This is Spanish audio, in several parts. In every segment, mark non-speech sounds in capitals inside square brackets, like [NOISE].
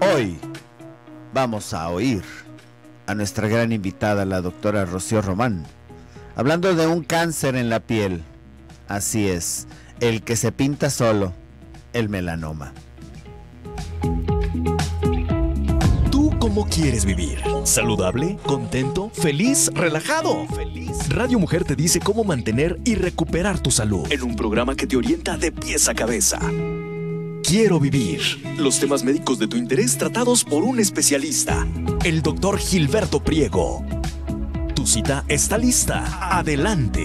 Hoy vamos a oír a nuestra gran invitada, la doctora Rocío Román, hablando de un cáncer en la piel. Así es, el que se pinta solo, el melanoma. ¿Tú cómo quieres vivir? ¿Saludable? ¿Contento? ¿Feliz? ¿Relajado? Radio Mujer te dice cómo mantener y recuperar tu salud en un programa que te orienta de pies a cabeza. Quiero vivir. Los temas médicos de tu interés tratados por un especialista, el doctor Gilberto Priego. Tu cita está lista. Adelante.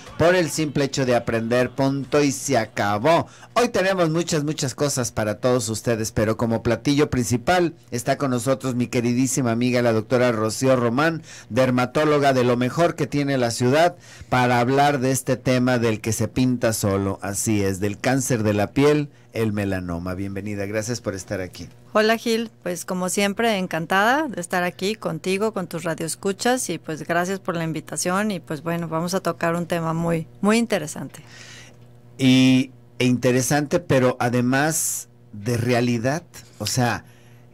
por el simple hecho de aprender, punto y se acabó. Hoy tenemos muchas, muchas cosas para todos ustedes, pero como platillo principal está con nosotros mi queridísima amiga la doctora Rocío Román, dermatóloga de lo mejor que tiene la ciudad, para hablar de este tema del que se pinta solo, así es, del cáncer de la piel el melanoma. Bienvenida, gracias por estar aquí. Hola Gil, pues como siempre encantada de estar aquí contigo, con tus radioescuchas y pues gracias por la invitación y pues bueno, vamos a tocar un tema muy muy interesante. Y e interesante, pero además de realidad, o sea,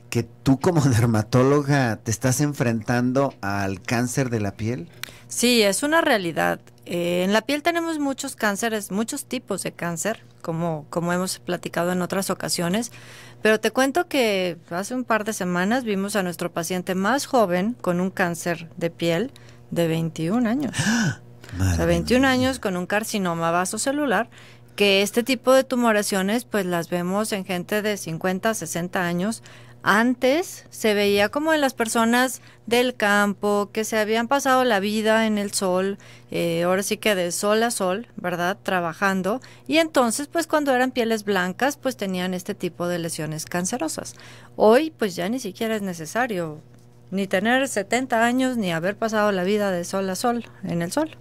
que tú como [LAUGHS] dermatóloga te estás enfrentando al cáncer de la piel? Sí, es una realidad. Eh, en la piel tenemos muchos cánceres, muchos tipos de cáncer como, como hemos platicado en otras ocasiones. Pero te cuento que hace un par de semanas vimos a nuestro paciente más joven con un cáncer de piel de 21 años. [GASPS] a 21 años con un carcinoma vasocelular que este tipo de tumoraciones pues las vemos en gente de 50, 60 años. Antes se veía como en las personas del campo, que se habían pasado la vida en el sol, eh, ahora sí que de sol a sol, ¿verdad? Trabajando. Y entonces, pues cuando eran pieles blancas, pues tenían este tipo de lesiones cancerosas. Hoy, pues ya ni siquiera es necesario ni tener 70 años, ni haber pasado la vida de sol a sol en el sol.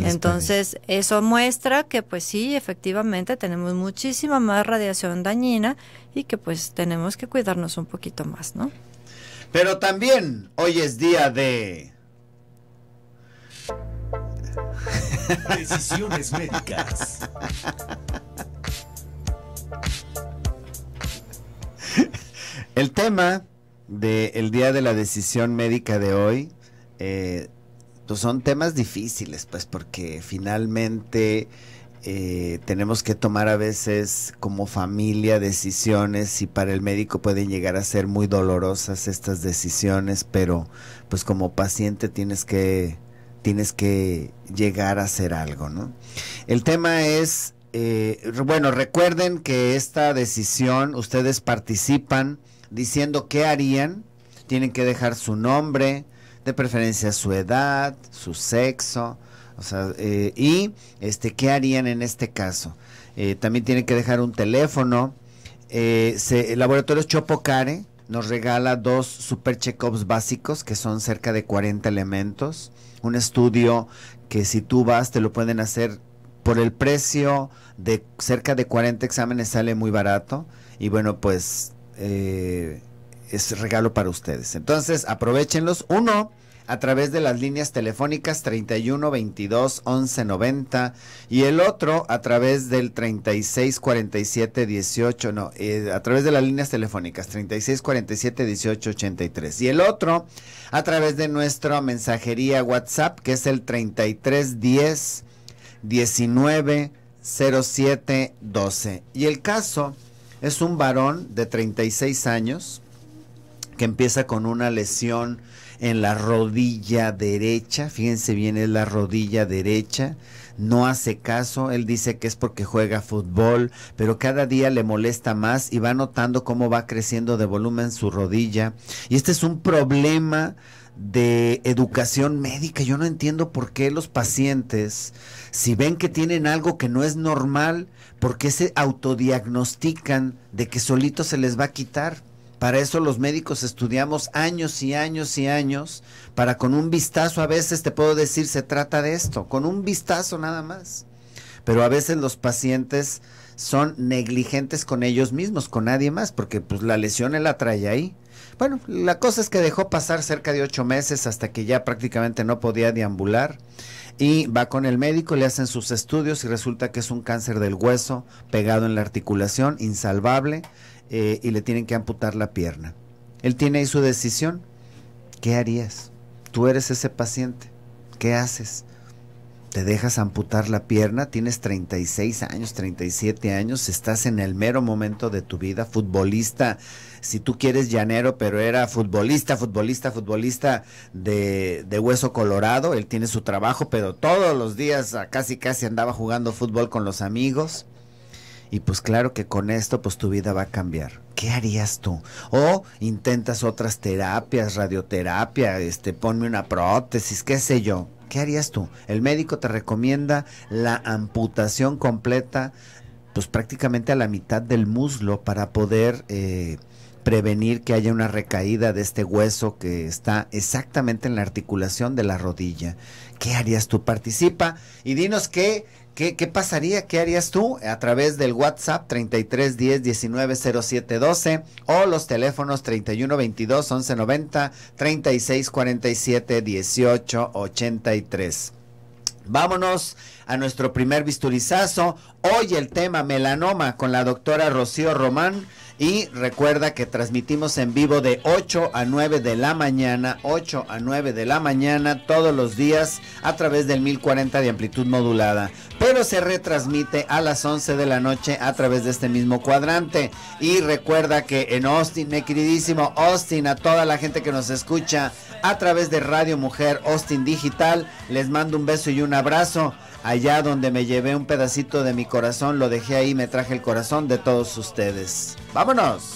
Entonces, eso muestra que pues sí, efectivamente tenemos muchísima más radiación dañina y que pues tenemos que cuidarnos un poquito más, ¿no? Pero también hoy es día de... [LAUGHS] Decisiones médicas. El tema del el día de la decisión médica de hoy eh, pues, son temas difíciles, pues porque finalmente eh, tenemos que tomar a veces como familia decisiones y para el médico pueden llegar a ser muy dolorosas estas decisiones, pero pues como paciente tienes que tienes que llegar a hacer algo, ¿no? El tema es eh, bueno, recuerden que esta decisión ustedes participan diciendo qué harían, tienen que dejar su nombre, de preferencia su edad, su sexo, o sea, eh, y este, ¿qué harían en este caso? Eh, también tienen que dejar un teléfono. Eh, el laboratorio chopo care nos regala dos super check básicos que son cerca de 40 elementos. Un estudio que si tú vas te lo pueden hacer por el precio de cerca de 40 exámenes sale muy barato. Y bueno, pues eh, es regalo para ustedes. Entonces, aprovechenlos. Uno, a través de las líneas telefónicas 31 22 11 90 y el otro a través del 36 47 18 no eh, a través de las líneas telefónicas 36 47 18 83 y el otro a través de nuestra mensajería WhatsApp que es el 33 10 19 07 12 y el caso es un varón de 36 años que empieza con una lesión en la rodilla derecha, fíjense bien, es la rodilla derecha, no hace caso, él dice que es porque juega fútbol, pero cada día le molesta más y va notando cómo va creciendo de volumen su rodilla. Y este es un problema de educación médica. Yo no entiendo por qué los pacientes, si ven que tienen algo que no es normal, ¿por qué se autodiagnostican de que solito se les va a quitar? Para eso los médicos estudiamos años y años y años, para con un vistazo a veces te puedo decir se trata de esto, con un vistazo nada más. Pero a veces los pacientes son negligentes con ellos mismos, con nadie más, porque pues la lesión él la trae ahí. Bueno, la cosa es que dejó pasar cerca de ocho meses hasta que ya prácticamente no podía deambular y va con el médico, le hacen sus estudios y resulta que es un cáncer del hueso pegado en la articulación, insalvable eh, y le tienen que amputar la pierna. Él tiene ahí su decisión. ¿Qué harías? Tú eres ese paciente. ¿Qué haces? te dejas amputar la pierna, tienes 36 años, 37 años, estás en el mero momento de tu vida, futbolista, si tú quieres llanero, pero era futbolista, futbolista, futbolista de, de hueso colorado, él tiene su trabajo, pero todos los días casi casi andaba jugando fútbol con los amigos y pues claro que con esto pues tu vida va a cambiar. ¿Qué harías tú? O intentas otras terapias, radioterapia, este, ponme una prótesis, qué sé yo. ¿Qué harías tú? El médico te recomienda la amputación completa, pues prácticamente a la mitad del muslo para poder eh, prevenir que haya una recaída de este hueso que está exactamente en la articulación de la rodilla. ¿Qué harías tú? Participa y dinos qué, ¿Qué, pasaría? ¿Qué harías tú a través del WhatsApp 33 10 19 07 12 o los teléfonos 31 22 11 90 36 47 18 83? Vámonos a nuestro primer bisturizazo. Hoy el tema melanoma con la doctora Rocío Román. Y recuerda que transmitimos en vivo de 8 a 9 de la mañana, 8 a 9 de la mañana todos los días a través del 1040 de amplitud modulada. Pero se retransmite a las 11 de la noche a través de este mismo cuadrante. Y recuerda que en Austin, mi queridísimo Austin, a toda la gente que nos escucha a través de Radio Mujer Austin Digital, les mando un beso y un abrazo allá donde me llevé un pedacito de mi corazón, lo dejé ahí, me traje el corazón de todos ustedes. ¡Vámonos!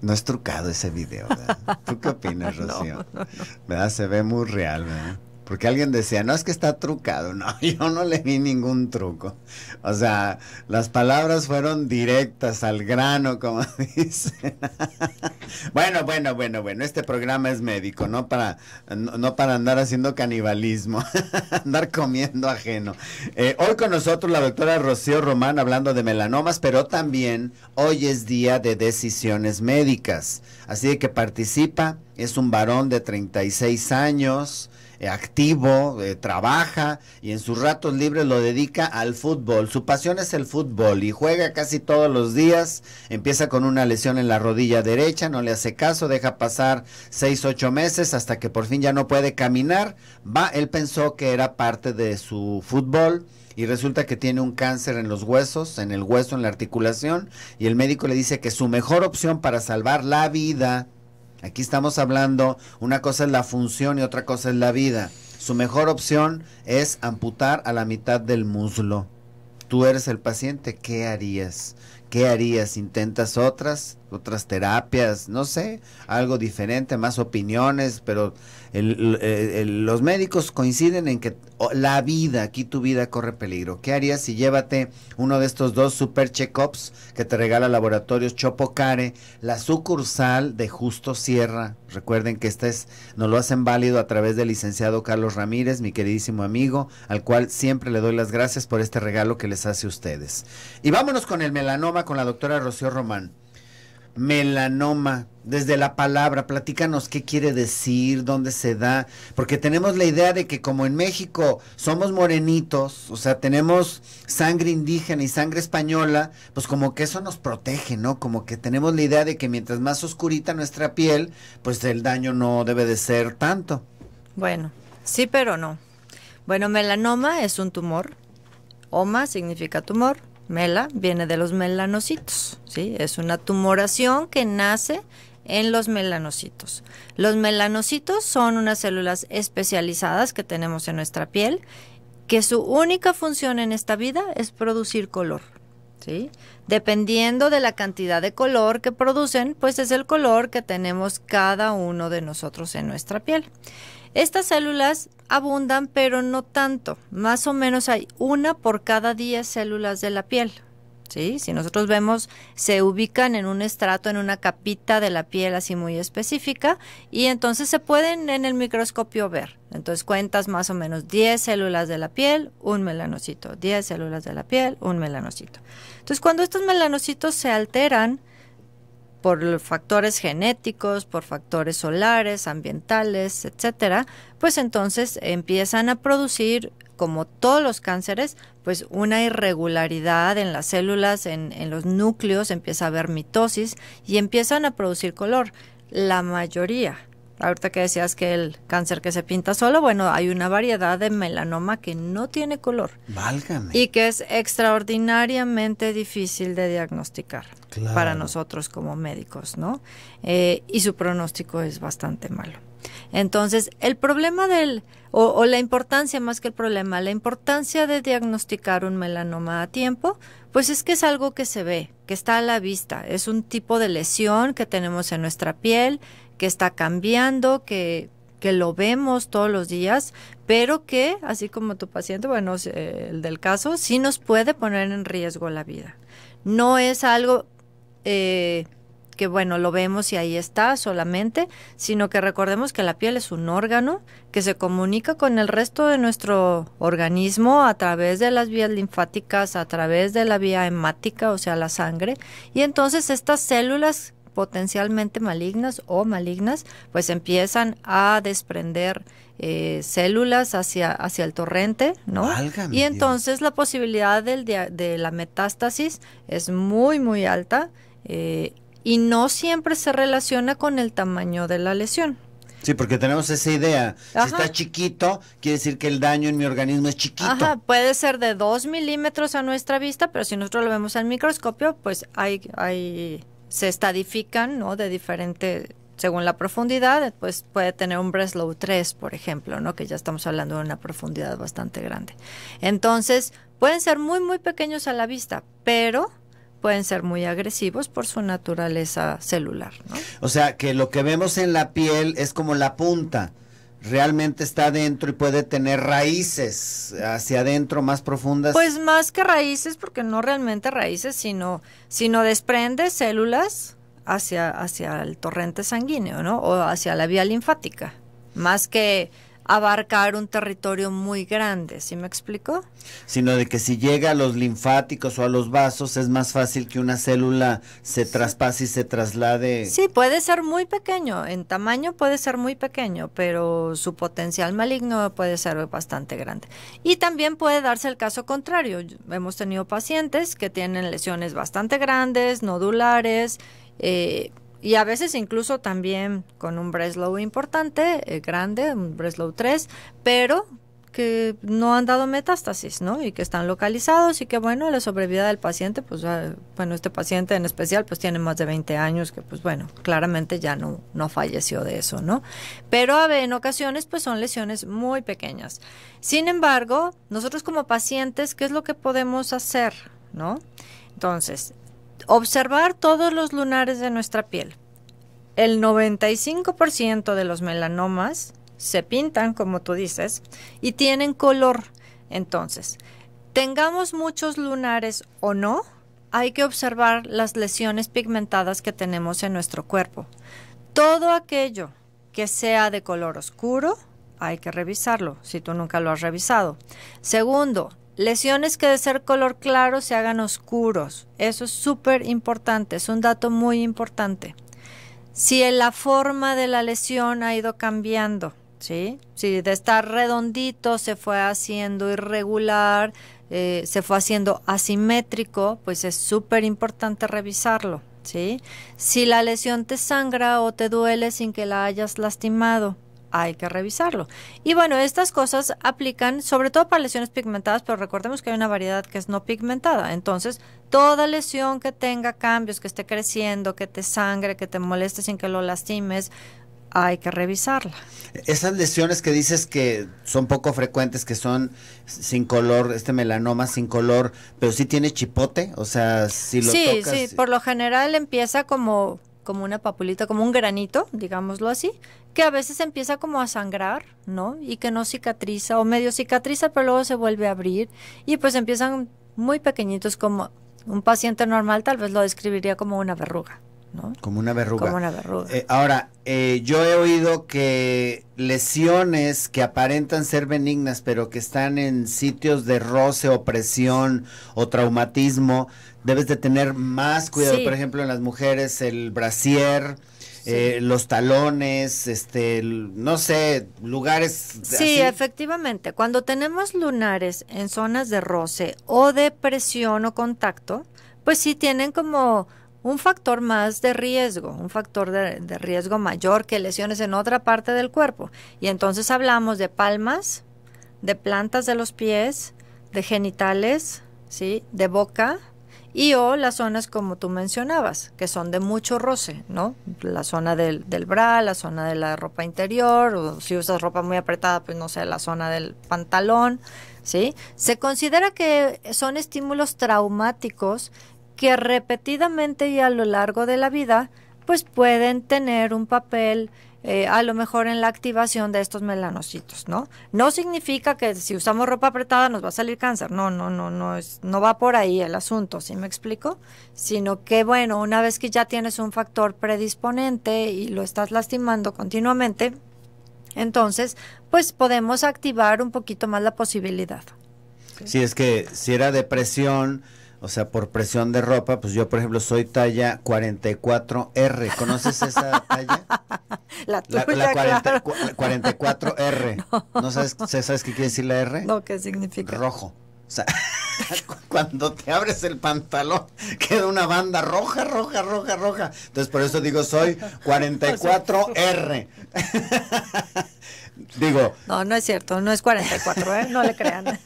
No es trucado ese video, ¿verdad? ¿Tú qué opinas, [LAUGHS] Rocío? Se ve muy real, ¿verdad? Porque alguien decía, no es que está trucado. [LAUGHS] No, yo no le vi ningún truco. O sea, las palabras fueron directas al grano, como [LAUGHS] dice bueno, bueno, bueno, bueno. Este programa es médico, no para, no, para andar haciendo canibalismo, [LAUGHS] andar comiendo ajeno. Eh, hoy con nosotros la doctora Rocío Román hablando de melanomas, pero también hoy es día de decisiones médicas. Así que participa. Es un varón de 36 años eh, activo, eh, trabaja y en sus ratos libres lo dedica al fútbol. Su pasión es el fútbol y juega casi todos los días. Empieza con una lesión en la rodilla derecha, no le hace caso, deja pasar seis, ocho meses hasta que por fin ya no puede caminar. Va, él pensó que era parte de su fútbol y resulta que tiene un cáncer en los huesos, en el hueso, en la articulación, y el médico le dice que su mejor opción para salvar la vida Aquí estamos hablando, una cosa es la función y otra cosa es la vida. Su mejor opción es amputar a la mitad del muslo. Tú eres el paciente, ¿qué harías? ¿Qué harías? ¿Intentas otras? otras terapias, no sé, algo diferente, más opiniones, pero los médicos coinciden en que oh, la vida, aquí tu vida corre peligro. ¿Qué harías si llévate uno de estos dos super check-ups que te regala Laboratorios Chopo Care, la sucursal de Justo Sierra? Recuerden que este es, nos lo hacen válido a través del licenciado Carlos Ramírez, mi queridísimo amigo, al cual siempre le doy las gracias por este regalo que les hace a ustedes. Y vámonos con el melanoma con la doctora Rocío Román melanoma, desde la palabra, platícanos qué quiere decir, dónde se da, porque tenemos la idea de que como en México somos morenitos, o sea, tenemos sangre indígena y sangre española, pues como que eso nos protege, ¿no? Como que tenemos la idea de que mientras más oscurita nuestra piel, pues el daño no debe de ser tanto. Bueno, sí, pero no. Bueno, melanoma es un tumor, oma significa tumor, Mela viene de los melanocitos, ¿sí? Es una tumoración que nace en los melanocitos. Los melanocitos son unas células especializadas que tenemos en nuestra piel que su única función en esta vida es producir color. ¿Sí? Dependiendo de la cantidad de color que producen, pues es el color que tenemos cada uno de nosotros en nuestra piel. Estas células abundan, pero no tanto. Más o menos hay una por cada 10 células de la piel. ¿Sí? Si nosotros vemos, se ubican en un estrato, en una capita de la piel así muy específica y entonces se pueden en el microscopio ver. Entonces cuentas más o menos 10 células de la piel, un melanocito, 10 células de la piel, un melanocito. Entonces cuando estos melanocitos se alteran, por factores genéticos, por factores solares, ambientales, etcétera, pues entonces empiezan a producir como todos los cánceres, pues una irregularidad en las células, en, en, los núcleos, empieza a haber mitosis y empiezan a producir color. La mayoría, Ahorita que decías que el cáncer que se pinta solo, bueno, hay una variedad de melanoma que no tiene color. Válgame. Y que es extraordinariamente difícil de diagnosticar para nosotros como médicos, ¿no? Eh, y su pronóstico es bastante malo. Entonces, el problema del, o, la importancia más que el problema, la importancia de diagnosticar un melanoma a tiempo, pues es que es algo que se ve, que está a la vista, es un tipo de lesión que tenemos en nuestra piel, que está cambiando, que, lo vemos todos los días, pero que, así como tu paciente, bueno, eh, el del caso, sí nos puede poner en riesgo la vida. No es algo eh, que, bueno, lo vemos y ahí está solamente, sino que recordemos que la piel es un órgano que se comunica con el resto de nuestro organismo a través de las vías linfáticas, a través de la vía hemática, o sea, la sangre, y entonces estas células potencialmente malignas o malignas, pues empiezan a desprender eh, células hacia, hacia el torrente, ¿no? y entonces la posibilidad del, de, la metástasis es muy, muy alta eh, y no siempre se relaciona con el tamaño de la lesión. Sí, porque tenemos esa idea. Si está chiquito, quiere decir que el daño en mi organismo es chiquito. Ajá, puede ser de 2 milímetros a nuestra vista, pero si nosotros lo vemos al microscopio, pues hay, hay se estadifican ¿no? de diferente, según la profundidad, pues puede tener un Breslow 3, por ejemplo, ¿no? que ya estamos hablando de una profundidad bastante grande. Entonces, pueden ser muy, muy pequeños a la vista, pero pueden ser muy agresivos por su naturaleza celular. O sea, que lo que vemos en la piel es como la punta realmente está adentro y puede tener raíces hacia adentro más profundas. Pues más que raíces, porque no realmente raíces, sino, sino desprende células hacia, hacia el torrente sanguíneo, ¿no? O hacia la vía linfática, más que abarcar un territorio muy grande, ¿sí me explico? Sino de que si llega a los linfáticos o a los vasos es más fácil que una célula se traspase y se traslade. Sí, puede ser muy pequeño, en tamaño puede ser muy pequeño, pero su potencial maligno puede ser bastante grande. Y también puede darse el caso contrario. Hemos tenido pacientes que tienen lesiones bastante grandes, nodulares, eh, y a veces incluso también con un Breslow importante, eh, grande, un Breslow 3, pero que no han dado metástasis, ¿no? Y que están localizados y que, bueno, la sobrevida del paciente, pues, ah, bueno, este paciente en especial, pues tiene más de 20 años, que, pues, bueno, claramente ya no, no falleció de eso, ¿no? Pero en ocasiones, pues son lesiones muy pequeñas. Sin embargo, nosotros como pacientes, ¿qué es lo que podemos hacer, ¿no? Entonces, observar todos los lunares de nuestra piel. El 95% de los melanomas se pintan, como tú dices, y tienen color. Entonces, tengamos muchos lunares o no, hay que observar las lesiones pigmentadas que tenemos en nuestro cuerpo. Todo aquello que sea de color oscuro, hay que revisarlo, si tú nunca lo has revisado. Segundo, Lesiones que de ser color claro se hagan oscuros. Eso es súper importante, es un dato muy importante. Si la forma de la lesión ha ido cambiando, ¿sí? Si de estar redondito se fue haciendo irregular, eh, se fue haciendo asimétrico, pues es súper importante revisarlo, Si la lesión te sangra o te duele sin que la hayas lastimado, hay que revisarlo. Y bueno, estas cosas aplican sobre todo para lesiones pigmentadas, pero recordemos que hay una variedad que es no pigmentada. Entonces, toda lesión que tenga cambios, que esté creciendo, que te sangre, que te moleste sin que lo lastimes, hay que revisarla. Esas lesiones que dices que son poco frecuentes, que son sin color, este melanoma sin color, pero sí tiene chipote, o sea, si lo Sí, sí, por lo general empieza como como una papulita, como un granito, digámoslo así, que a veces empieza como a sangrar, ¿no? Y que no cicatriza o medio cicatriza, pero luego se vuelve a abrir y pues empiezan muy pequeñitos como un paciente normal tal vez lo describiría como una verruga. Como una verruga. Eh, ahora, eh, yo he oído que lesiones que aparentan ser benignas, pero que están en sitios de roce, o presión o traumatismo, debes de tener más cuidado. Por ejemplo, en las mujeres, el brasier. Eh, los talones, este, no sé, lugares. Sí, efectivamente. Cuando tenemos lunares en zonas de roce o de presión o contacto, pues sí tienen como un factor más de riesgo, un factor de, riesgo mayor que lesiones en otra parte del cuerpo. Y entonces hablamos de palmas, de plantas de los pies, de genitales, ¿sí? de boca y o las zonas como tú mencionabas, que son de mucho roce, ¿no? La zona del, bra, la zona de la ropa interior, o si usas ropa muy apretada, pues no sé, la zona del pantalón, ¿sí? Se considera que son estímulos traumáticos que repetidamente y a lo largo de la vida pues pueden tener un papel eh, a lo mejor en la activación de estos melanocitos, ¿no? No significa que si usamos ropa apretada nos va a salir cáncer, no, no, no, no, es, no va por ahí el asunto, ¿sí me explico? Sino que, bueno, una vez que ya tienes un factor predisponente y lo estás lastimando continuamente, entonces, pues podemos activar un poquito más la posibilidad. Si es que si era depresión, o sea, por presión de ropa, pues yo, por ejemplo, soy talla 44R. ¿Conoces esa [LAUGHS] talla? La tuya, la, 44R. [LAUGHS] No. sabes, sabes qué quiere decir la R? No, ¿qué significa? Rojo. O sea, [LAUGHS] cuando te abres el pantalón queda una banda roja, roja, roja, roja. Entonces por eso digo, soy 44R. digo. No, no es cierto, no es 44, ¿eh? no le crean.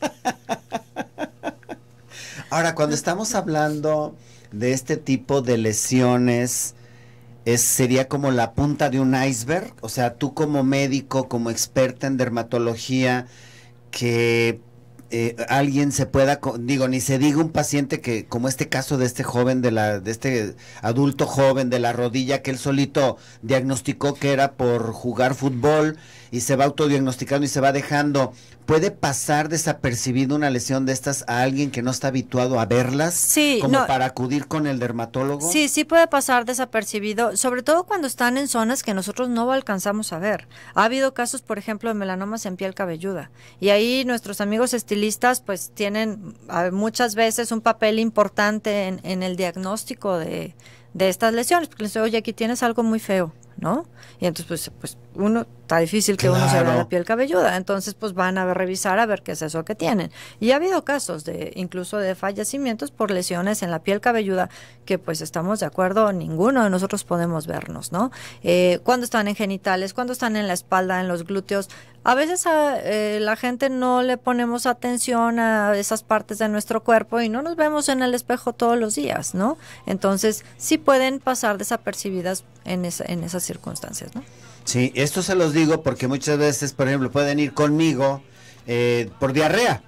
Ahora, cuando estamos hablando de este tipo de lesiones, es, sería como la punta de un iceberg. O sea, tú como médico, como experta en dermatología, que eh, alguien se pueda, digo, ni se diga un paciente que, como este caso de este joven, de, la, de este adulto joven de la rodilla, que él solito diagnosticó que era por jugar fútbol y se va autodiagnosticando y se va dejando, ¿puede pasar desapercibido una lesión de estas a alguien que no está habituado a verlas? Sí. Como para acudir con el dermatólogo. Sí, sí puede pasar desapercibido, sobre todo cuando están en zonas que nosotros no alcanzamos a ver. Ha habido casos, por ejemplo, de melanomas en piel cabelluda y ahí nuestros amigos estilistas pues tienen ah, muchas veces un papel importante en, el diagnóstico de, de estas lesiones, porque les digo, oye, aquí tienes algo muy feo, ¿no? Y entonces pues, pues uno está difícil que uno se vea la piel cabelluda, entonces pues van a revisar a ver qué es eso que tienen. Y ha habido casos de incluso de fallecimientos por lesiones en la piel cabelluda que pues estamos de acuerdo, ninguno de nosotros podemos vernos, ¿no? Eh, cuando están en genitales, cuando están en la espalda, en los glúteos, a veces eh, la gente no le ponemos atención a esas partes de nuestro cuerpo y no nos vemos en el espejo todos los días, ¿no? Entonces sí pueden pasar desapercibidas en, en esas circunstancias, ¿no? Sí, esto se los digo porque muchas veces, por ejemplo, pueden ir conmigo eh, por diarrea.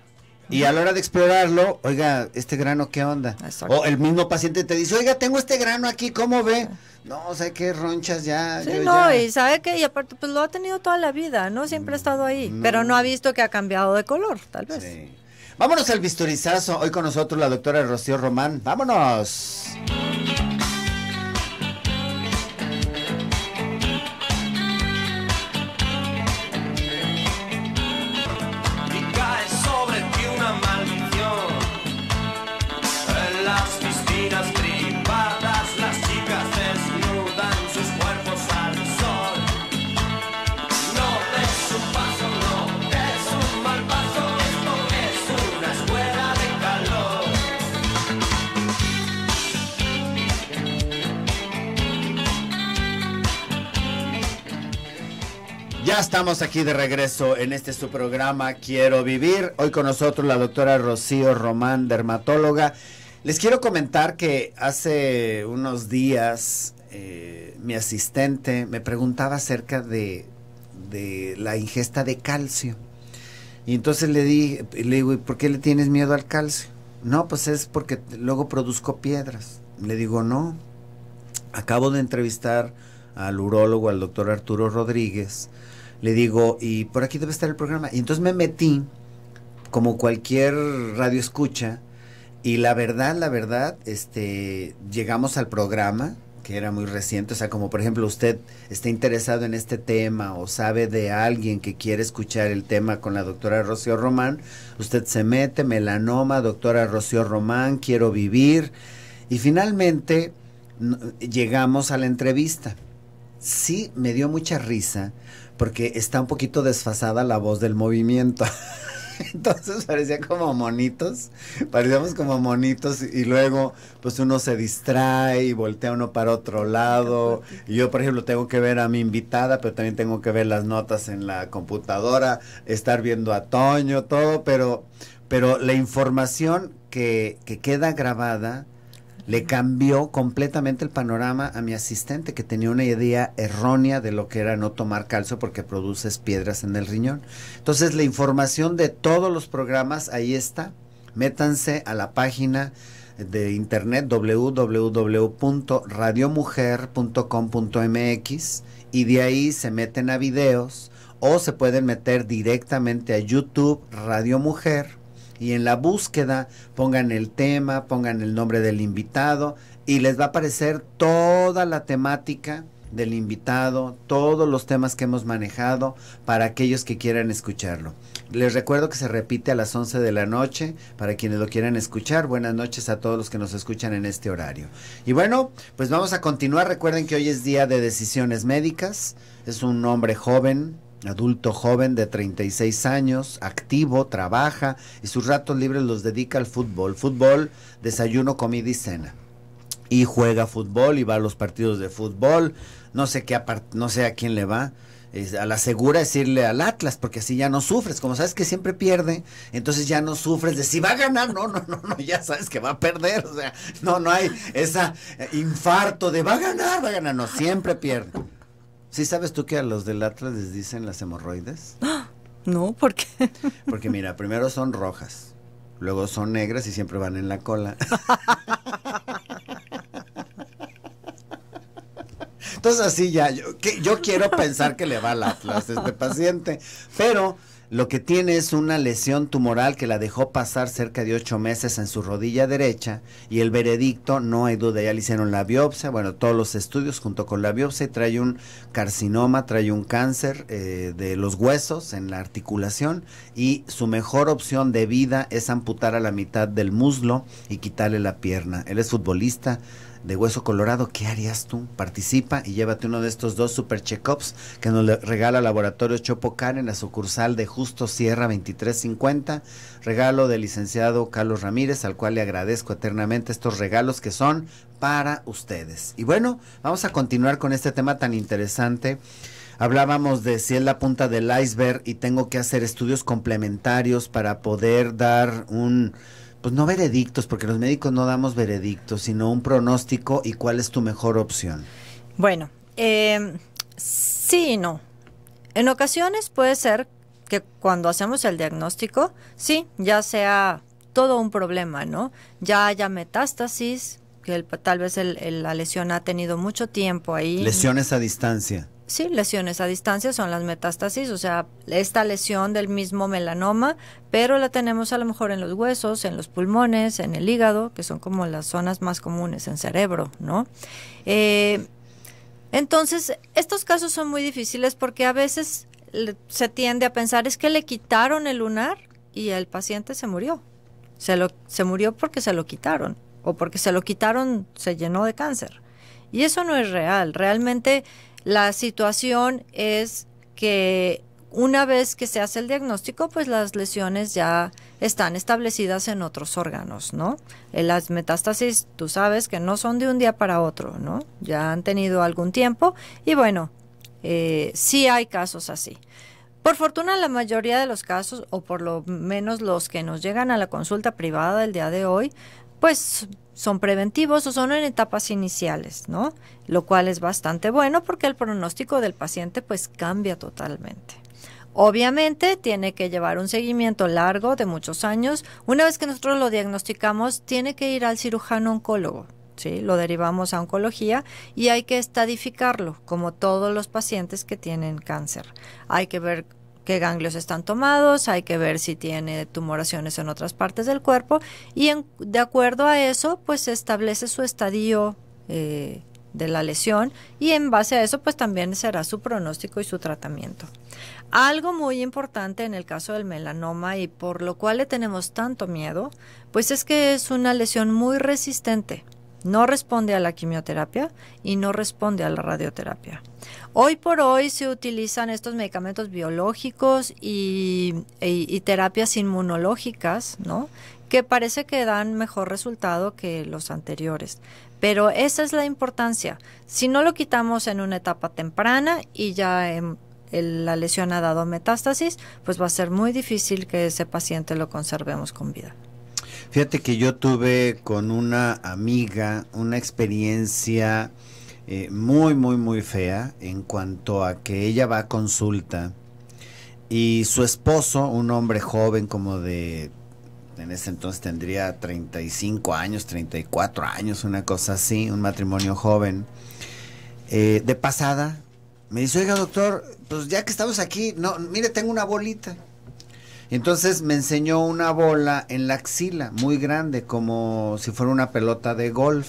Y a la hora de explorarlo, oiga, este grano, ¿qué onda? O el mismo paciente te dice, oiga, tengo este grano aquí, ¿cómo ve? No, sé qué ronchas ya. Sí, no, y sabe que, y aparte, pues lo ha tenido toda la vida, ¿no? Siempre ha mm, estado ahí, pero no ha visto que ha cambiado de color, tal vez. Vámonos al bisturizazo. Hoy con nosotros la doctora Rocío Román. Vámonos. estamos aquí de regreso en este su programa Quiero Vivir. Hoy con nosotros la doctora Rocío Román, dermatóloga. Les quiero comentar que hace unos días eh, mi asistente me preguntaba acerca de, de, la ingesta de calcio. Y entonces le, di, le digo, por qué le tienes miedo al calcio? No, pues es porque luego produzco piedras. Le digo, no. Acabo de entrevistar al urólogo, al doctor Arturo Rodríguez, le digo, y por aquí debe estar el programa. Y entonces me metí, como cualquier radio escucha, y la verdad, la verdad, este, llegamos al programa, que era muy reciente, o sea, como por ejemplo usted está interesado en este tema o sabe de alguien que quiere escuchar el tema con la doctora Rocío Román, usted se mete, melanoma, doctora Rocío Román, quiero vivir. Y finalmente llegamos a la entrevista. Sí, me dio mucha risa porque está un poquito desfasada la voz del movimiento. [LAUGHS] Entonces parecía como monitos, parecíamos como monitos y luego pues uno se distrae y voltea uno para otro lado. Y yo por ejemplo tengo que ver a mi invitada, pero también tengo que ver las notas en la computadora, estar viendo a Toño, todo, pero, pero la información que, que queda grabada le cambió completamente el panorama a mi asistente que tenía una idea errónea de lo que era no tomar calcio porque produces piedras en el riñón. Entonces la información de todos los programas ahí está. Métanse a la página de internet www.radiomujer.com.mx y de ahí se meten a videos o se pueden meter directamente a YouTube Radio Mujer y en la búsqueda pongan el tema, pongan el nombre del invitado y les va a aparecer toda la temática del invitado, todos los temas que hemos manejado para aquellos que quieran escucharlo. Les recuerdo que se repite a las 11 de la noche para quienes lo quieran escuchar. Buenas noches a todos los que nos escuchan en este horario. Y bueno, pues vamos a continuar. Recuerden que hoy es día de decisiones médicas. Es un hombre joven, adulto joven de 36 años, activo, trabaja y sus ratos libres los dedica al fútbol. Fútbol, desayuno, comida y cena. Y juega fútbol y va a los partidos de fútbol. No sé, qué no sé a quién le va. a la segura es irle al Atlas, porque así ya no sufres. Como sabes que siempre pierde, entonces ya no sufres de si va a ganar. No, no, no, no, ya sabes que va a perder. O sea, no, no hay esa eh, infarto de va a ganar, va a ganar. No, siempre pierde. ¿Sí sabes tú que a los del Atlas les dicen las hemorroides? [GASPS] No, ¿por qué? [LAUGHS] Porque mira, primero son rojas, luego son negras y siempre van en la cola. [LAUGHS] Entonces así ya, yo, quiero pensar que le va al Atlas este paciente, pero lo que tiene es una lesión tumoral que la dejó pasar cerca de ocho meses en su rodilla derecha y el veredicto, no hay duda, ya le hicieron la biopsia, bueno, todos los estudios junto con la biopsia, trae un carcinoma, trae un cáncer eh, de los huesos en la articulación y su mejor opción de vida es amputar a la mitad del muslo y quitarle la pierna. Él es futbolista, de Hueso Colorado, ¿qué harías tú? Participa y llévate uno de estos dos super check que nos regala Laboratorio Chopocar en la sucursal de Justo Sierra 2350. Regalo del licenciado Carlos Ramírez, al cual le agradezco eternamente estos regalos que son para ustedes. Y bueno, vamos a continuar con este tema tan interesante. Hablábamos de si es la punta del iceberg y tengo que hacer estudios complementarios para poder dar un pues no veredictos, porque los médicos no damos veredictos, sino un pronóstico y cuál es tu mejor opción. Bueno, eh, sí y no. En ocasiones puede ser que cuando hacemos el diagnóstico, sí, ya sea todo un problema, ¿no? Ya haya metástasis, que tal vez la lesión ha tenido mucho tiempo ahí. Lesiones a distancia. Sí, lesiones a distancia son las metástasis, o sea, esta lesión del mismo melanoma, pero la tenemos a lo mejor en los huesos, en los pulmones, en el hígado, que son como las zonas más comunes, en cerebro, ¿no? Eh, entonces, estos casos son muy difíciles porque a veces se tiende a pensar es que le quitaron el lunar y el paciente se murió. Se, lo, se murió porque se lo quitaron o porque se lo quitaron se llenó de cáncer. Y eso no es real. Realmente la situación es que una vez que se hace el diagnóstico, pues las lesiones ya están establecidas en otros órganos, ¿no? Eh, las metástasis, tú sabes que no son de un día para otro, ¿no? Ya han tenido algún tiempo y bueno, eh, sí hay casos así. Por fortuna, la mayoría de los casos, o por lo menos los que nos llegan a la consulta privada del día de hoy, pues son preventivos o son en etapas iniciales, ¿no? Lo cual es bastante bueno porque el pronóstico del paciente pues cambia totalmente. Obviamente tiene que llevar un seguimiento largo de muchos años. Una vez que nosotros lo diagnosticamos, tiene que ir al cirujano oncólogo. ¿sí? Lo derivamos a oncología y hay que estadificarlo, como todos los pacientes que tienen cáncer. Hay que ver qué ganglios están tomados, hay que ver si tiene tumoraciones en otras partes del cuerpo y de acuerdo a eso, pues se establece su estadio eh, de la lesión y en base a eso, pues también será su pronóstico y su tratamiento. Algo muy importante en el caso del melanoma y por lo cual le tenemos tanto miedo, pues es que es una lesión muy resistente. No responde a la quimioterapia y no responde a la radioterapia. Hoy por hoy se utilizan estos medicamentos biológicos e, y, terapias inmunológicas, ¿no? Que parece que dan mejor resultado que los anteriores. Pero esa es la importancia. Si no lo quitamos en una etapa temprana y ya la lesión ha dado metástasis, pues va a ser muy difícil que ese paciente lo conservemos con vida. Fíjate que yo tuve con una amiga una experiencia eh, muy, muy, muy fea en cuanto a que ella va a consulta y su esposo, un hombre joven como de, en ese entonces tendría 35 años, 34 años, una cosa así, un matrimonio joven, eh, de pasada, me dice, oiga doctor, pues ya que estamos aquí, no, mire, tengo una bolita. Entonces me enseñó una bola en la axila, muy grande, como si fuera una pelota de golf.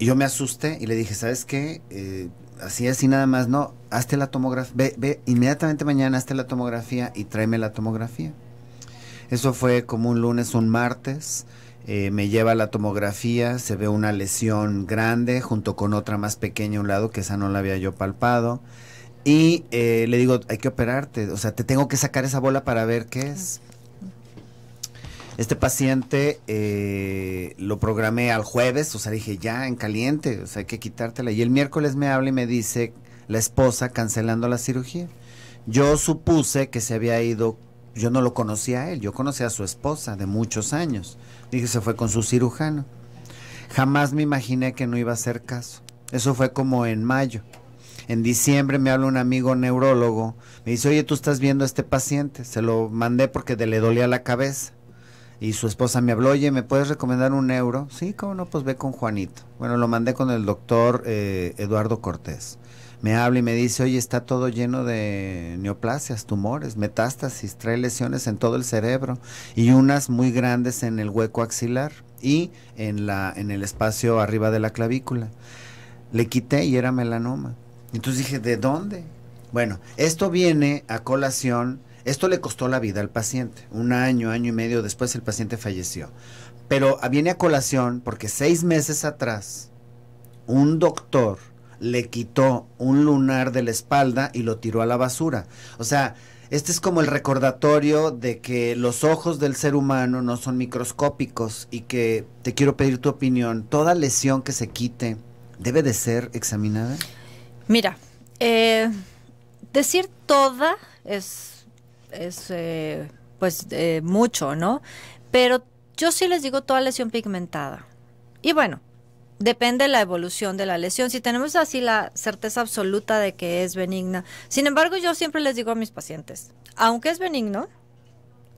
Y yo me asusté y le dije, ¿sabes qué? Eh, así, así nada más, no, hazte la tomografía, ve, ve, inmediatamente mañana hazte la tomografía y tráeme la tomografía. Eso fue como un lunes, un martes. Eh, me lleva la tomografía, se ve una lesión grande junto con otra más pequeña a un lado que esa no la había yo palpado. Y eh, le digo, hay que operarte, o sea, te tengo que sacar esa bola para ver qué es. Este paciente eh, lo programé al jueves, o sea, dije, ya, en caliente, o sea, hay que quitártela. Y el miércoles me habla y me dice la esposa cancelando la cirugía. Yo supuse que se había ido, yo no lo conocía a él, yo conocía a su esposa de muchos años. Dije, se fue con su cirujano. Jamás me imaginé que no iba a hacer caso. Eso fue como en mayo. En diciembre me habla un amigo neurólogo, me dice, oye, tú estás viendo a este paciente, se lo mandé porque le dolía la cabeza. Y su esposa me habló, oye, ¿me puedes recomendar un neuro? Sí, cómo no, pues ve con Juanito. Bueno, lo mandé con el doctor eh, Eduardo Cortés. Me habla y me dice, oye, está todo lleno de neoplasias, tumores, metástasis, trae lesiones en todo el cerebro y unas muy grandes en el hueco axilar y en, la, en el espacio arriba de la clavícula. Le quité y era melanoma. Entonces dije, ¿de dónde? Bueno, esto viene a colación, esto le costó la vida al paciente. Un año, año y medio después el paciente falleció. Pero viene a colación porque seis meses atrás un doctor le quitó un lunar de la espalda y lo tiró a la basura. O sea, este es como el recordatorio de que los ojos del ser humano no son microscópicos y que te quiero pedir tu opinión. ¿Toda lesión que se quite debe de ser examinada? Mira, eh, decir toda es, eh, pues eh, mucho, ¿no? Pero yo sí les digo toda lesión pigmentada. Y bueno, depende de la evolución de la lesión. Si tenemos así la certeza absoluta de que es benigna. Sin embargo, yo siempre les digo a mis pacientes, aunque es benigno,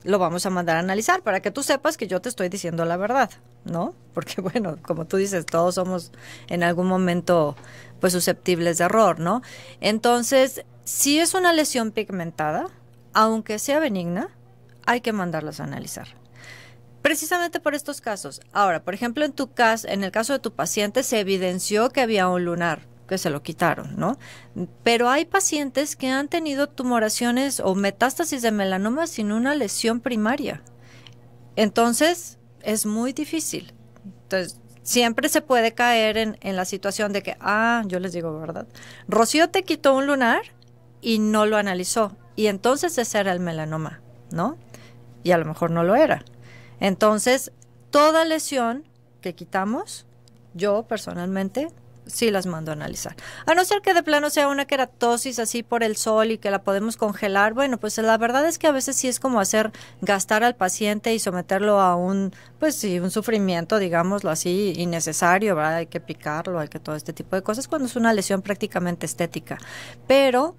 lo vamos a mandar a analizar para que tú sepas que yo te estoy diciendo la verdad, ¿no? [LAUGHS] Porque bueno, como tú dices, todos somos en algún momento pues susceptibles de error, ¿no? Entonces, si es una lesión pigmentada, aunque sea benigna, hay que mandarlas a analizar. Precisamente por estos casos. Ahora, por ejemplo, en tu caso, en el caso de tu paciente se evidenció que había un lunar que se lo quitaron, ¿no? Pero hay pacientes que han tenido tumoraciones o metástasis de melanoma sin una lesión primaria. Entonces, es muy difícil. Entonces, siempre se puede caer en, la situación de que, ah, yo les digo, ¿verdad? Rocío te quitó un lunar y no lo analizó. Y entonces ese era el melanoma, ¿no? Y a lo mejor no lo era. Entonces, toda lesión que quitamos, yo personalmente, sí las mando a analizar. A no ser que de plano sea una queratosis así por el sol y que la podemos congelar, bueno, pues la verdad es que a veces sí es como hacer gastar al paciente y someterlo a un, pues sí, un sufrimiento, digámoslo así, innecesario, ¿verdad? Hay que picarlo, hay que todo este tipo de cosas cuando es una lesión prácticamente estética. Pero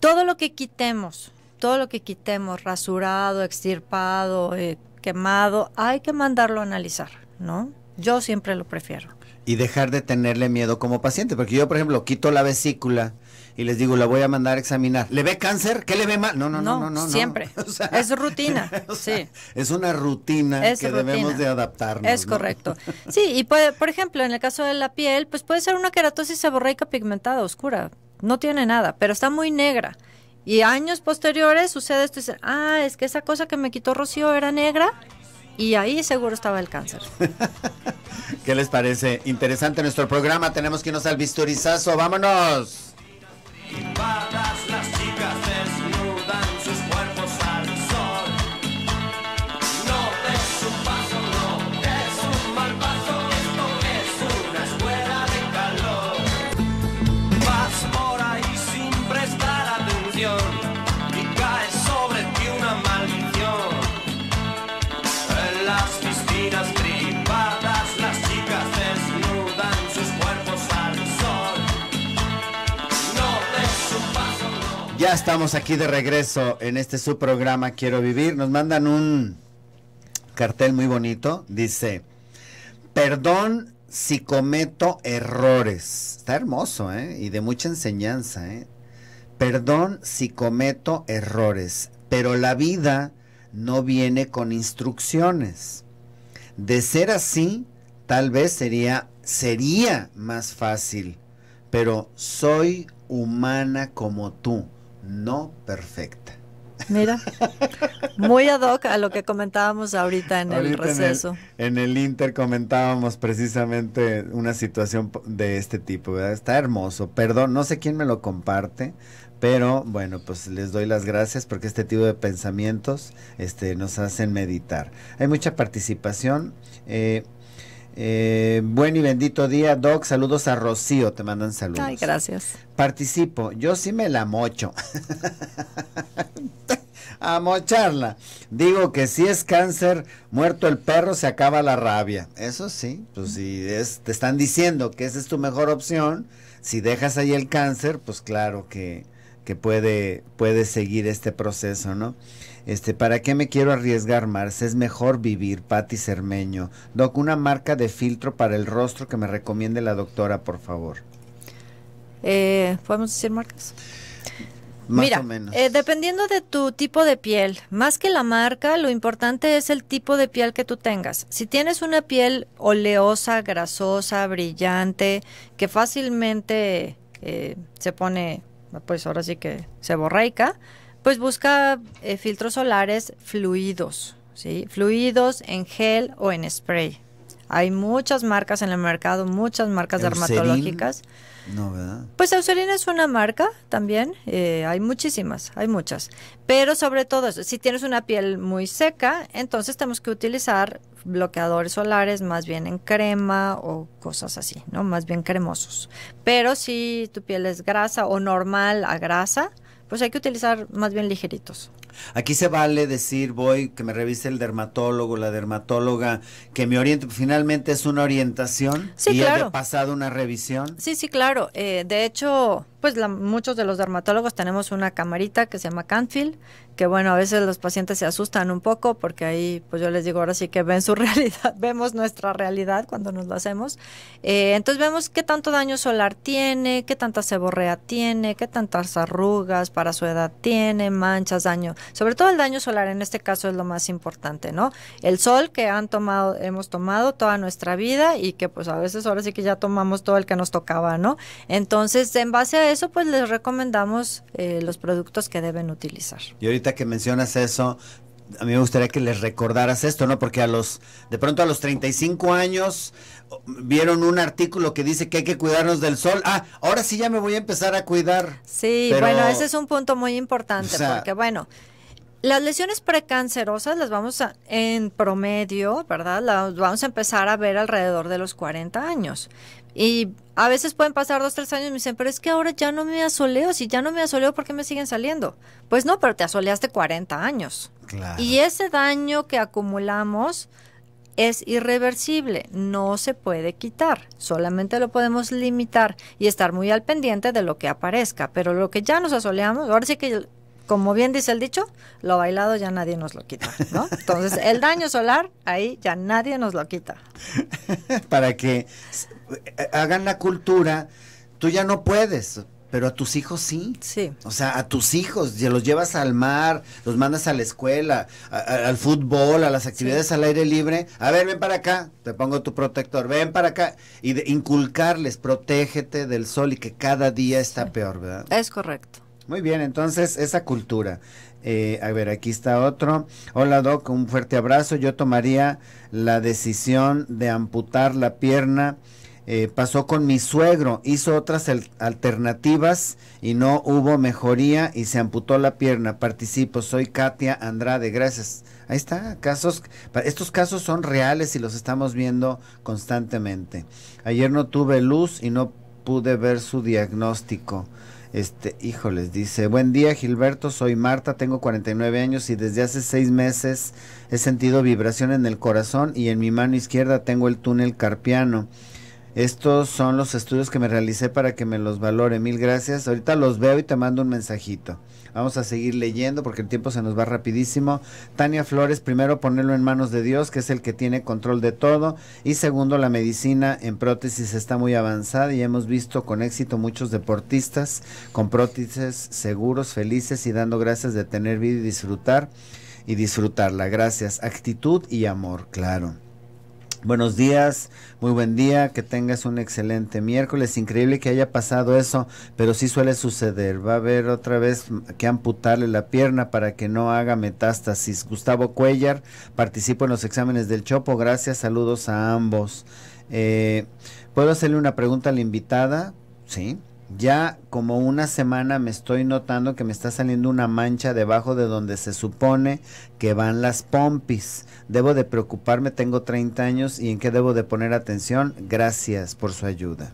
todo lo que quitemos, todo lo que quitemos, rasurado, extirpado, eh, quemado, hay que mandarlo a analizar, ¿no? Yo siempre lo prefiero y dejar de tenerle miedo como paciente. Porque yo, por ejemplo, quito la vesícula y les digo, la voy a mandar a examinar. ¿Le ve cáncer? ¿Qué le ve mal? No, no, no, no, no. siempre. [LAUGHS] es rutina. [LAUGHS] Es una rutina que debemos de adaptarnos. Es correcto. [LAUGHS] Sí, y puede, por ejemplo, en el caso de la piel, pues puede ser una queratosis seborreica pigmentada oscura. No tiene nada, pero está muy negra. Y años posteriores sucede esto y dicen, ah, es que esa cosa que me quitó Rocío era negra y ahí seguro estaba el cáncer. [LAUGHS] ¿Qué les parece? Interesante nuestro programa. Tenemos que irnos al bisturizazo. ¡Vámonos! estamos aquí de regreso en este su programa Quiero Vivir. Nos mandan un cartel muy bonito. Dice, perdón si cometo errores. Está hermoso, ¿eh? Y de mucha enseñanza, ¿eh? Perdón si cometo errores, pero la vida no viene con instrucciones. De ser así, tal vez sería, sería más fácil, pero soy humana como tú no perfecta. Mira, muy ad hoc a lo que comentábamos ahorita en el receso. En el, Inter comentábamos precisamente una situación de este tipo, Está hermoso. Perdón, no sé quién me lo comparte, pero bueno, pues les doy las gracias porque este tipo de pensamientos este, nos hacen meditar. Hay mucha participación. Eh, eh, buen y bendito día, Doc. Saludos a Rocío, te mandan saludos. Ay, gracias. Participo, yo sí me la mocho. [LAUGHS] a mocharla. Digo que si es cáncer, muerto el perro, se acaba la rabia. Eso sí, pues si te están diciendo que esa es tu mejor opción, si dejas ahí el cáncer, pues claro que, que puede, puede seguir este proceso, ¿no? Este, ¿para qué me quiero arriesgar, Mars? Es mejor vivir, Pati Cermeño. Doc, una marca de filtro para el rostro que me recomiende la doctora, por favor. Eh, ¿Podemos decir marcas? Mira, eh, dependiendo de tu tipo de piel, más que la marca, lo importante es el tipo de piel que tú tengas. Si tienes una piel oleosa, grasosa, brillante, que fácilmente eh, se pone, pues ahora sí que se borraica, pues busca eh, filtros solares fluidos, ¿sí? Fluidos en gel o en spray. Hay muchas marcas en el mercado, muchas marcas dermatológicas. No, ¿verdad? Pues Eucerin es una marca también, eh, hay muchísimas, hay muchas. Pero sobre todo, si tienes una piel muy seca, entonces tenemos que utilizar bloqueadores solares más bien en crema o cosas así, ¿no? Más bien cremosos. Pero si tu piel es grasa o normal a grasa, pues hay que utilizar más bien ligeritos. Aquí se vale decir, voy, que me revise el dermatólogo, la dermatóloga, que me oriente. Finalmente es una orientación sí, y claro. pasado una revisión. Sí, sí, claro. Eh, de hecho, pues muchos de los dermatólogos tenemos una camarita que se llama Canfield, que bueno, a veces los pacientes se asustan un poco porque ahí, pues yo les digo, ahora sí que ven su [LAUGHS] realidad, vemos nuestra realidad cuando nos lo hacemos. Eh, entonces vemos qué tanto daño solar tiene, qué tanta seborrea tiene, qué tantas arrugas para su edad tiene, manchas, daño, sobre todo el daño solar en este caso es lo más importante, ¿no? El sol que han tomado, hemos tomado toda nuestra vida y que pues a veces ahora sí que ya tomamos todo el que nos tocaba, ¿no? Entonces, en base a eso, pues les recomendamos eh, los productos que deben utilizar. Y ahorita que mencionas eso, a mí me gustaría que les recordaras esto, ¿no? Porque a los, de pronto a los 35 años oh, vieron un artículo que dice que hay que cuidarnos del sol. Ah, ahora sí ya me voy a empezar a cuidar. Sí, bueno, ese es un punto muy importante, porque bueno, las lesiones precancerosas las vamos a, en promedio, ¿verdad? Las vamos a empezar a ver alrededor de los 40 años. Y a veces pueden pasar dos, tres años y me dicen, pero es que ahora ya no me asoleo. Si ya no me asoleo, ¿por qué me siguen saliendo? Pues no, pero te asoleaste 40 años. Claro. Y ese daño que acumulamos es irreversible, no se puede quitar, solamente lo podemos limitar y estar muy al pendiente de lo que aparezca, pero lo que ya nos asoleamos, ahora sí que como bien dice el dicho, lo bailado ya nadie nos lo quita, ¿no? [LAUGHS] Entonces, el daño solar ahí ya nadie nos lo quita. [LAUGHS] Para que hagan la cultura, tú ya no puedes, pero a tus hijos sí. Sí. O sea, a tus hijos, ya los llevas al mar, los mandas a la escuela, al fútbol, a las actividades al aire libre. A ver, ven para acá, te pongo tu protector, ven para acá. Y de, inculcarles, protégete del sol y que cada día está peor, ¿verdad? Es correcto. Muy bien, entonces esa cultura. Eh, a ver, aquí está otro. Hola Doc, un fuerte abrazo. Yo tomaría la decisión de amputar la pierna. Eh, pasó con mi suegro, hizo otras alternativas y no hubo mejoría y se amputó la pierna. Participo, soy Katia Andrade, gracias. Ahí está, casos, estos casos son reales y los estamos viendo constantemente. Ayer no tuve luz y no pude ver su diagnóstico. Este, hijo les dice, buen día Gilberto, soy Marta, tengo 49 años y desde hace seis meses he sentido vibración en el corazón y en mi mano izquierda tengo el túnel carpiano. Estos son los estudios que me realicé para que me los valore. Mil gracias. Ahorita los veo y te mando un mensajito. Vamos a seguir leyendo porque el tiempo se nos va rapidísimo. Tania Flores, primero ponerlo en manos de Dios, que es el que tiene control de todo. Y segundo, la medicina en prótesis está muy avanzada y hemos visto con éxito muchos deportistas con prótesis seguros, felices y dando gracias de tener vida y disfrutar y disfrutarla. Gracias. Actitud y amor, claro. Buenos días, muy buen día, que tengas un excelente miércoles. Increíble que haya pasado eso, pero sí suele suceder. Va a haber otra vez que amputarle la pierna para que no haga metástasis. Gustavo Cuellar, participo en los exámenes del Chopo. Gracias, saludos a ambos. Eh, ¿Puedo hacerle una pregunta a la invitada? Sí. Ya como una semana me estoy notando que me está saliendo una mancha debajo de donde se supone que van las pompis. Debo de preocuparme, tengo 30 años y en qué debo de poner atención. Gracias por su ayuda.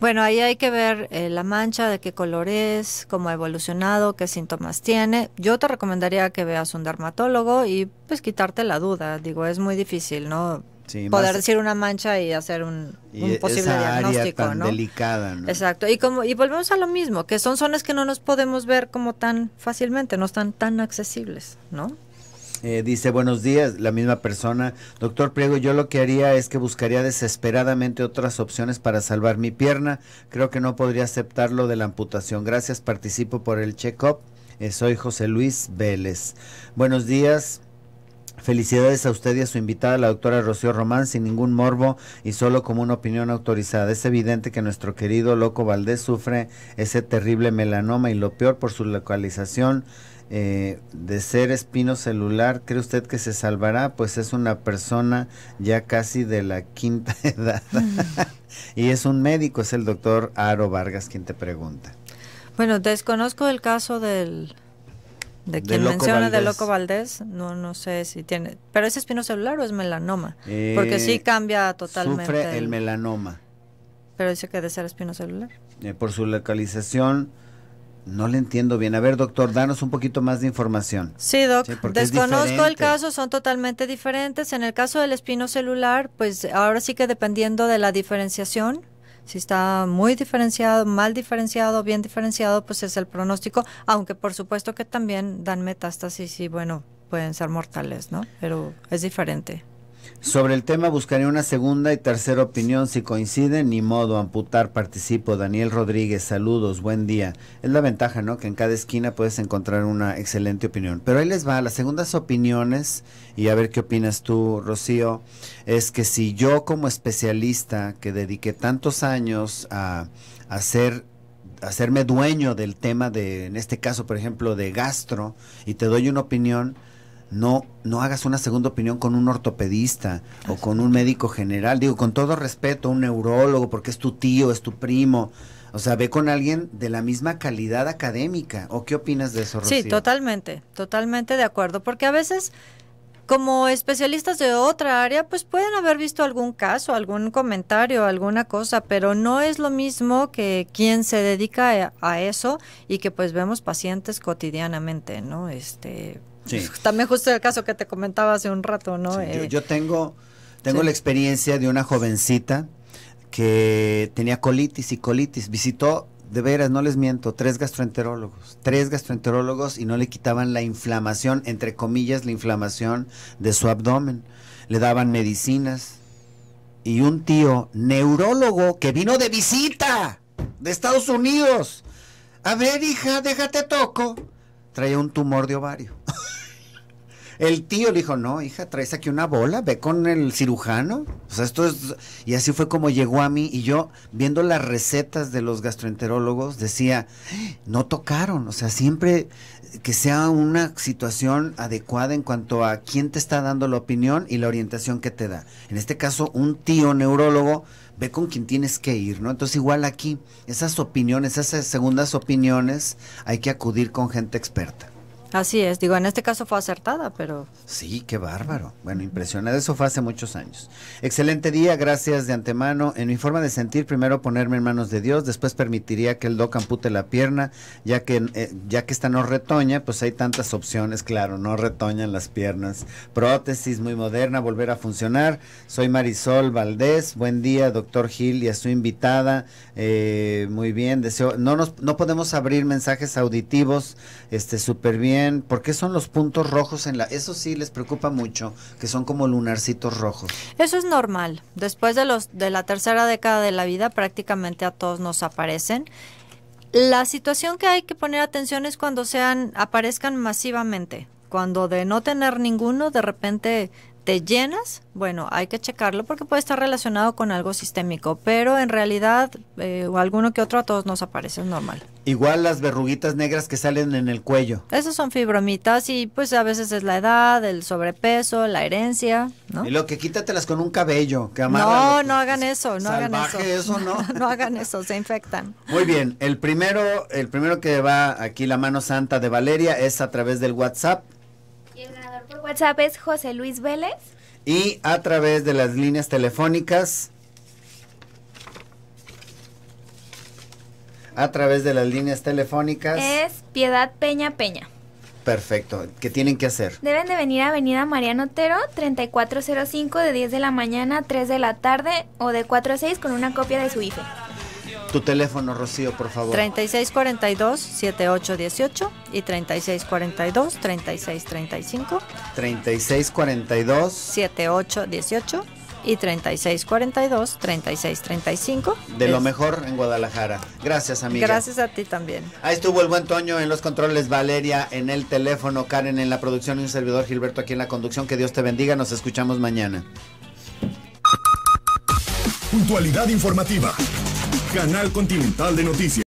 Bueno, ahí hay que ver eh, la mancha, de qué color es, cómo ha evolucionado, qué síntomas tiene. Yo te recomendaría que veas un dermatólogo y pues quitarte la duda. Digo, es muy difícil, ¿no? poder decir una mancha y hacer un, posible esa diagnóstico, área tan ¿no? delicada, Exacto. Y como y volvemos a lo mismo, que son zonas que no nos podemos ver como tan fácilmente, no están tan accesibles, ¿no? Eh, dice, buenos días, la misma persona. Doctor Priego, yo lo que haría es que buscaría desesperadamente otras opciones para salvar mi pierna. Creo que no podría aceptar lo de la amputación. Gracias, participo por el check-up. Eh, soy José Luis Vélez. Buenos días. Felicidades a usted y a su invitada, la doctora Rocío Román, sin ningún morbo y solo como una opinión autorizada. Es evidente que nuestro querido Loco Valdés sufre ese terrible melanoma y lo peor por su localización eh, de ser espino celular. ¿Cree usted que se salvará? Pues es una persona ya casi de la quinta [LAUGHS] edad. y es un médico, es el doctor Aro Vargas quien te pregunta. Bueno, desconozco el caso del de quien menciona de Loco Valdés, no, no sé si tiene, pero es espino celular o es melanoma, eh, porque sí cambia totalmente. Sufre el, melanoma. Pero dice que debe ser espino celular. Eh, por su localización, no le entiendo bien. A ver, doctor, danos un poquito más de información. Sí, doctor, Desconozco el caso, son totalmente diferentes. En el caso del espino celular, pues ahora sí que dependiendo de la diferenciación, si está muy diferenciado, mal diferenciado, bien diferenciado, pues es el pronóstico, aunque por supuesto que también dan metástasis y bueno, pueden ser mortales, ¿no? Pero es diferente. Sobre el tema buscaré una segunda y tercera opinión. Si coinciden, ni modo, amputar, participo. Daniel Rodríguez, saludos, buen día. Es la ventaja, ¿no? Que en cada esquina puedes encontrar una excelente opinión. Pero ahí les va, las segundas opiniones, y a ver qué opinas tú, Rocío, es que si yo como especialista que dediqué tantos años a, hacer hacerme dueño del tema de, en este caso, por ejemplo, de gastro, y te doy una opinión, no, no hagas una segunda opinión con un ortopedista o con un médico general. Digo, con todo respeto, un neurólogo, porque es tu tío, es tu primo. O sea, ve con alguien de la misma calidad académica. ¿O qué opinas de eso, Rocío? Sí, totalmente, totalmente de acuerdo. Porque a veces, como especialistas de otra área, pues pueden haber visto algún caso, algún comentario, alguna cosa, pero no es lo mismo que quien se dedica a, a eso y que pues vemos pacientes cotidianamente, ¿no? Este, pues, también justo el caso que te comentaba hace un rato, ¿no? Eh, yo, tengo, tengo la experiencia de una jovencita que tenía colitis y colitis. Visitó, de veras, no les miento, tres gastroenterólogos. Tres gastroenterólogos y no le quitaban la inflamación, entre comillas, la inflamación de su abdomen. Le daban medicinas. Y un tío neurólogo que vino de visita de Estados Unidos. A ver, hija, déjate toco. Traía un tumor de ovario. El tío le dijo, no, hija, traes aquí una bola, ve con el cirujano. O sea, esto es... Y así fue como llegó a mí y yo, viendo las recetas de los gastroenterólogos, decía, no tocaron. O sea, siempre que sea una situación adecuada en cuanto a quién te está dando la opinión y la orientación que te da. En este caso, un tío neurólogo ve con quién tienes que ir, ¿no? Entonces igual aquí, esas opiniones, esas segundas opiniones, hay que acudir con gente experta. Así es, digo, en este caso fue acertada, pero... Sí, qué bárbaro. Bueno, impresionante, eso fue hace muchos años. Excelente día, gracias de antemano. En mi forma de sentir, primero ponerme en manos de Dios, después permitiría que el doc ampute la pierna, ya que, eh, ya que esta no retoña, pues hay tantas opciones, claro, no retoñan las piernas. Prótesis muy moderna, volver a funcionar. Soy Marisol Valdés, buen día, doctor Gil, y a su invitada. Eh, muy bien, deseo... No, nos, no podemos abrir mensajes auditivos, este, súper bien ¿por qué son los puntos rojos en la... Eso sí les preocupa mucho, que son como lunarcitos rojos. Eso es normal. Después de, los, de la tercera década de la vida prácticamente a todos nos aparecen. La situación que hay que poner atención es cuando sean, aparezcan masivamente. Cuando de no tener ninguno, de repente te llenas, bueno, hay que checarlo porque puede estar relacionado con algo sistémico, pero en realidad eh, o alguno que otro a todos nos aparece, es normal. Igual las verruguitas negras que salen en el cuello. Esas son fibromitas y pues a veces es la edad, el sobrepeso, la herencia, ¿no? Y lo que quítatelas con un cabello, que No, no hagan eso, no hagan eso. ¿no? [LAUGHS] no hagan eso, se infectan. Muy bien, el primero, el primero que va aquí la mano santa de Valeria es a través del WhatsApp WhatsApp es José Luis Vélez. Y a través de las líneas telefónicas. A través de las líneas telefónicas. Es Piedad Peña Peña. Perfecto. ¿Qué tienen que hacer? Deben de venir a Avenida Mariano Otero, 3405, de 10 de la mañana a 3 de la tarde o de 4 a 6 con una copia de su hijo. Tu teléfono, Rocío, por favor. 3642-7818 y 3642-3635. 3642-7818 y 3642-3635. De lo mejor en Guadalajara. Gracias, amiga. Gracias a ti también. Ahí estuvo el buen Toño en los controles, Valeria en el teléfono, Karen en la producción y un servidor, Gilberto aquí en la conducción. Que Dios te bendiga. Nos escuchamos mañana. Puntualidad informativa. Canal Continental de Noticias.